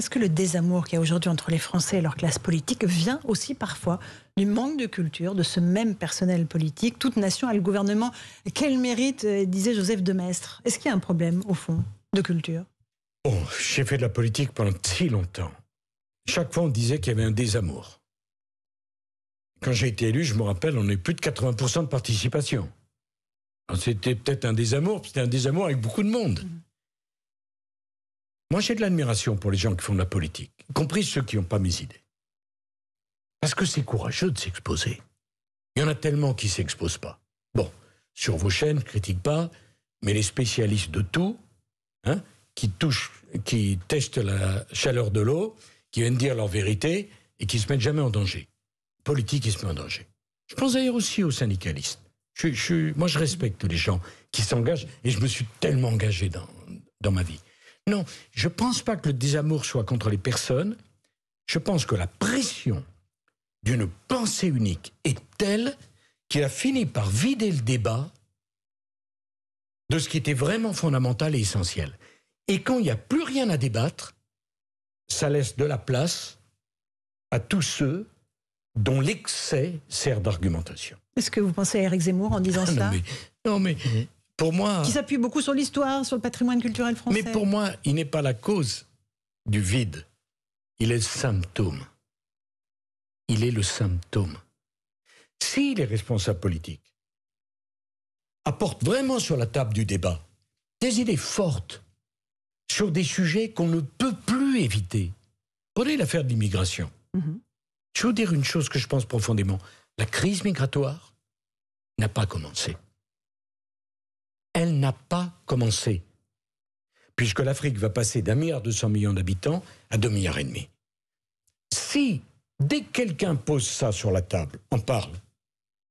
Est-ce que le désamour qu'il y a aujourd'hui entre les Français et leur classe politique vient aussi parfois du manque de culture de ce même personnel politique Toute nation a le gouvernement. Quel mérite, euh, disait Joseph de Maistre Est-ce qu'il y a un problème, au fond, de culture Oh j'ai fait de la politique pendant si longtemps. Chaque fois, on disait qu'il y avait un désamour. Quand j'ai été élu, je me rappelle, on est plus de 80% de participation. C'était peut-être un désamour, c'était un désamour avec beaucoup de monde. Mhm. Moi, j'ai de l'admiration pour les gens qui font de la politique, y compris ceux qui n'ont pas mes idées. Parce que c'est courageux de s'exposer. Il y en a tellement qui ne s'exposent pas. Bon, sur vos chaînes, critique pas, mais les spécialistes de tout, hein, qui touchent, qui testent la chaleur de l'eau, qui viennent dire leur vérité et qui se mettent jamais en danger. Politique, ils se mettent en danger. Je pense d'ailleurs aussi aux syndicalistes. Je, moi, je respecte les gens qui s'engagent et je me suis tellement engagé dans ma vie. Non, je ne pense pas que le désamour soit contre les personnes. Je pense que la pression d'une pensée unique est telle qu'il a fini par vider le débat de ce qui était vraiment fondamental et essentiel. Et quand il n'y a plus rien à débattre, ça laisse de la place à tous ceux dont l'excès sert d'argumentation. Est-ce que vous pensez à Eric Zemmour en disant ah, ça non mais mm-hmm pour moi. Qui s'appuie beaucoup sur l'histoire, sur le patrimoine culturel français. Mais pour moi, il n'est pas la cause du vide. Il est le symptôme. Il est le symptôme. Si les responsables politiques apportent vraiment sur la table du débat des idées fortes sur des sujets qu'on ne peut plus éviter, prenez l'affaire de l'immigration. Mhm. Je veux dire une chose que je pense profondément. La crise migratoire n'a pas commencé elle n'a pas commencé. Puisque l'Afrique va passer d'un milliard deux cents millions d'habitants à deux milliards et demi. Si, dès que quelqu'un pose ça sur la table, on parle,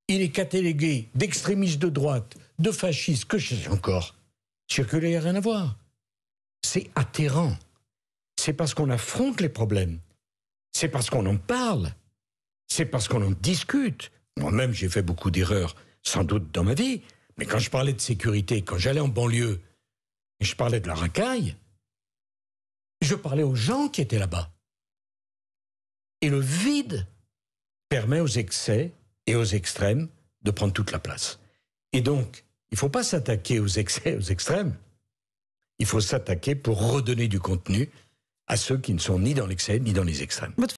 il est catalogué d'extrémiste de droite, de fasciste, que je sais encore, circuler, rien à voir. C'est atterrant. C'est parce qu'on affronte les problèmes. C'est parce qu'on en parle. C'est parce qu'on en discute. Moi-même, j'ai fait beaucoup d'erreurs, sans doute dans ma vie, mais quand je parlais de sécurité, quand j'allais en banlieue, et je parlais de la racaille, je parlais aux gens qui étaient là-bas. Et le vide permet aux excès et aux extrêmes de prendre toute la place. Et donc, il ne faut pas s'attaquer aux excès, aux extrêmes. Il faut s'attaquer pour redonner du contenu à ceux qui ne sont ni dans l'excès ni dans les extrêmes.